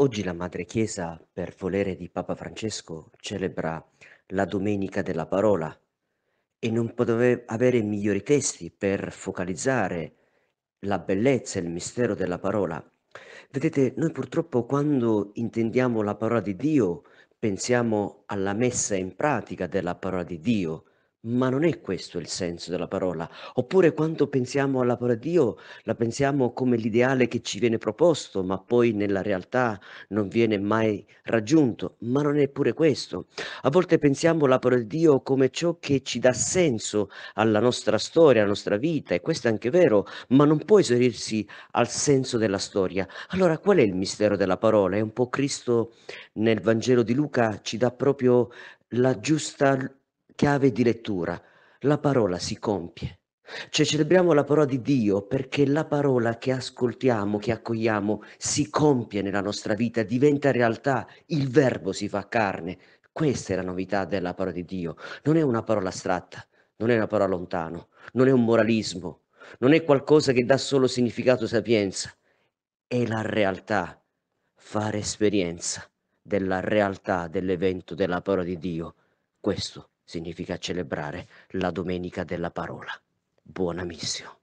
Oggi la Madre Chiesa, per volere di Papa Francesco, celebra la Domenica della Parola e non poteva avere migliori testi per focalizzare la bellezza e il mistero della parola. Vedete, noi purtroppo quando intendiamo la parola di Dio pensiamo alla messa in pratica della parola di Dio, ma non è questo il senso della parola. Oppure quando pensiamo alla parola di Dio, la pensiamo come l'ideale che ci viene proposto, ma poi nella realtà non viene mai raggiunto. Ma non è pure questo. A volte pensiamo alla parola di Dio come ciò che ci dà senso alla nostra storia, alla nostra vita, e questo è anche vero, ma non può esaurirsi al senso della storia. Allora qual è il mistero della parola? È un po' Cristo nel Vangelo di Luca ci dà proprio la giusta chiave di lettura. La parola si compie. Cioè celebriamo la parola di Dio perché la parola che ascoltiamo, che accogliamo, si compie nella nostra vita, diventa realtà, il verbo si fa carne. Questa è la novità della parola di Dio. Non è una parola astratta, non è una parola lontana, non è un moralismo, non è qualcosa che dà solo significato sapienza, è la realtà, fare esperienza della realtà dell'evento della parola di Dio. Questo significa celebrare la Domenica della Parola. Buona missione.